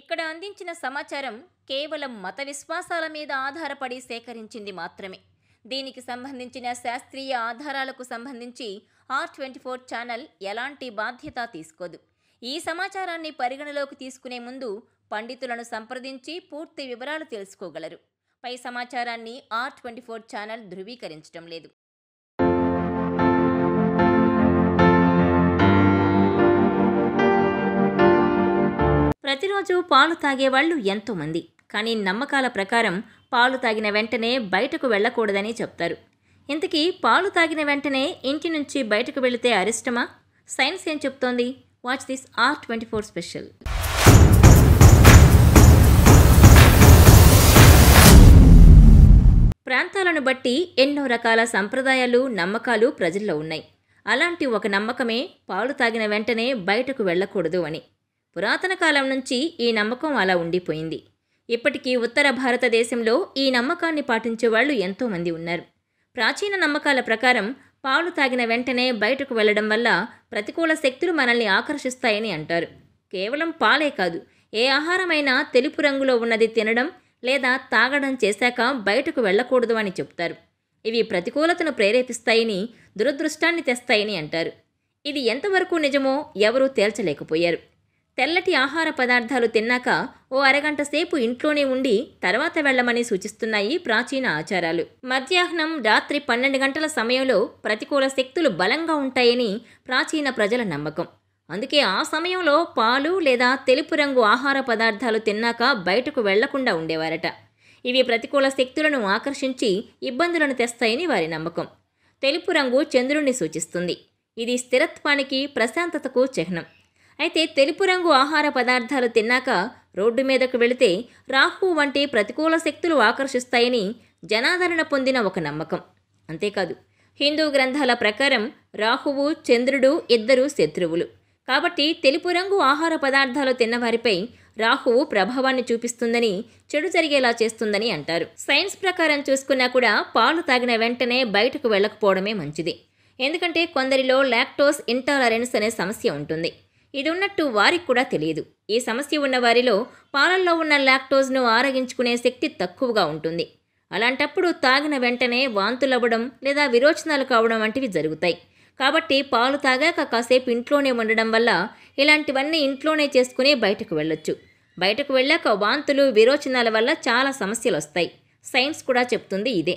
ఇక్కడ అందించిన సమాచారం కేవలం మత విశ్వాసాల మీద ఆధారపడి సేకరించింది మాత్రమే దీనికి సంబంధించిన శాస్త్రీయ ఆధారాలకు సంబంధించి ఆర్ ట్వంటీ ఫోర్ ఛానల్ ఎలాంటి బాధ్యత తీసుకోదు ఈ సమాచారాన్ని పరిగణలోకి తీసుకునే ముందు పండితులను సంప్రదించి పూర్తి వివరాలు తెలుసుకోగలరు పై సమాచారాన్ని ఆర్ ట్వంటీ ఫోర్ ఛానల్ ధృవీకరించడం లేదు ప్రతిరోజు పాలు తాగేవాళ్ళు ఎంతోమంది కానీ నమ్మకాల ప్రకారం పాలు తాగిన వెంటనే బయటకు వెళ్ళకూడదని చెప్తారు ఇంతకీ పాలు తాగిన వెంటనే ఇంటి నుంచి బయటకు వెళితే అరిష్టమా సైన్స్ ఏం చెప్తోంది watch this R twenty four special ప్రాంతాలను బట్టి ఎన్నో రకాల సంప్రదాయాలు నమ్మకాలు ప్రజల్లో ఉన్నాయి అలాంటి ఒక నమ్మకమే పాలు తాగిన వెంటనే బయటకు వెళ్ళకూడదు అని పురాతన కాలం నుంచి ఈ నమ్మకం అలా ఉండిపోయింది ఇప్పటికీ ఉత్తర భారతదేశంలో ఈ నమ్మకాన్ని పాటించే వాళ్ళు ఎంతోమంది ఉన్నారు ప్రాచీన నమ్మకాల ప్రకారం పాలు తాగిన వెంటనే బయటకు వెళ్లడం వల్ల ప్రతికూల శక్తులు మనల్ని ఆకర్షిస్తాయని అంటారు కేవలం పాలే కాదు ఏ ఆహారమైనా తెలుపు రంగులో ఉన్నది తినడం లేదా తాగడం చేశాక బయటకు వెళ్ళకూడదు అని చెప్తారు ఇవి ప్రతికూలతను ప్రేరేపిస్తాయని దురదృష్టాన్ని తెస్తాయని అంటారు ఇది ఎంతవరకు నిజమో ఎవరూ తేల్చలేకపోయారు తెల్లటి ఆహార పదార్థాలు తిన్నాక ఓ అరగంట సేపు ఇంట్లోనే ఉండి తర్వాత వెళ్లమని సూచిస్తున్నాయి ప్రాచీన ఆచారాలు మధ్యాహ్నం రాత్రి పన్నెండు గంటల సమయంలో ప్రతికూల శక్తులు బలంగా ఉంటాయని ప్రాచీన ప్రజల నమ్మకం అందుకే ఆ సమయంలో పాలు లేదా తెలుపు రంగు ఆహార పదార్థాలు తిన్నాక బయటకు వెళ్లకుండా ఉండేవారట ఇవి ప్రతికూల శక్తులను ఆకర్షించి ఇబ్బందులను తెస్తాయని వారి నమ్మకం తెలుపు రంగు చంద్రుణ్ణి సూచిస్తుంది ఇది స్థిరత్వానికి ప్రశాంతతకు చిహ్నం అయితే తెలుపు రంగు ఆహార పదార్థాలు తిన్నాక రోడ్డు మీదకు వెళితే రాహు వంటి ప్రతికూల శక్తులు ఆకర్షిస్తాయని జనాదరణ పొందిన ఒక నమ్మకం అంతేకాదు హిందూ గ్రంథాల ప్రకారం రాహువు చంద్రుడు ఇద్దరు శత్రువులు కాబట్టి తెలుపు రంగు ఆహార పదార్థాలు తిన్నవారిపై రాహువు ప్రభావాన్ని చూపిస్తుందని చెడు జరిగేలా చేస్తుందని అంటారు సైన్స్ ప్రకారం చూసుకున్నా కూడా పాలు తాగిన వెంటనే బయటకు వెళ్ళకపోవడమే మంచిది ఎందుకంటే కొందరిలో లాక్టోస్ ఇంటాలరెన్స్ అనే సమస్య ఉంటుంది ఇది ఉన్నట్టు వారికి కూడా తెలియదు ఈ సమస్య ఉన్న వారిలో పాలల్లో ఉన్న లాక్టోజ్ను ఆరగించుకునే శక్తి తక్కువగా ఉంటుంది అలాంటప్పుడు తాగిన వెంటనే వాంతులవ్వడం లేదా విరోచనాలు కావడం వంటివి జరుగుతాయి కాబట్టి పాలు తాగాక కాసేపు ఇంట్లోనే ఉండడం వల్ల ఇలాంటివన్నీ ఇంట్లోనే చేసుకుని బయటకు వెళ్ళొచ్చు బయటకు వెళ్ళాక వాంతులు విరోచనాల వల్ల చాలా సమస్యలు వస్తాయి సైన్స్ కూడా చెప్తుంది ఇదే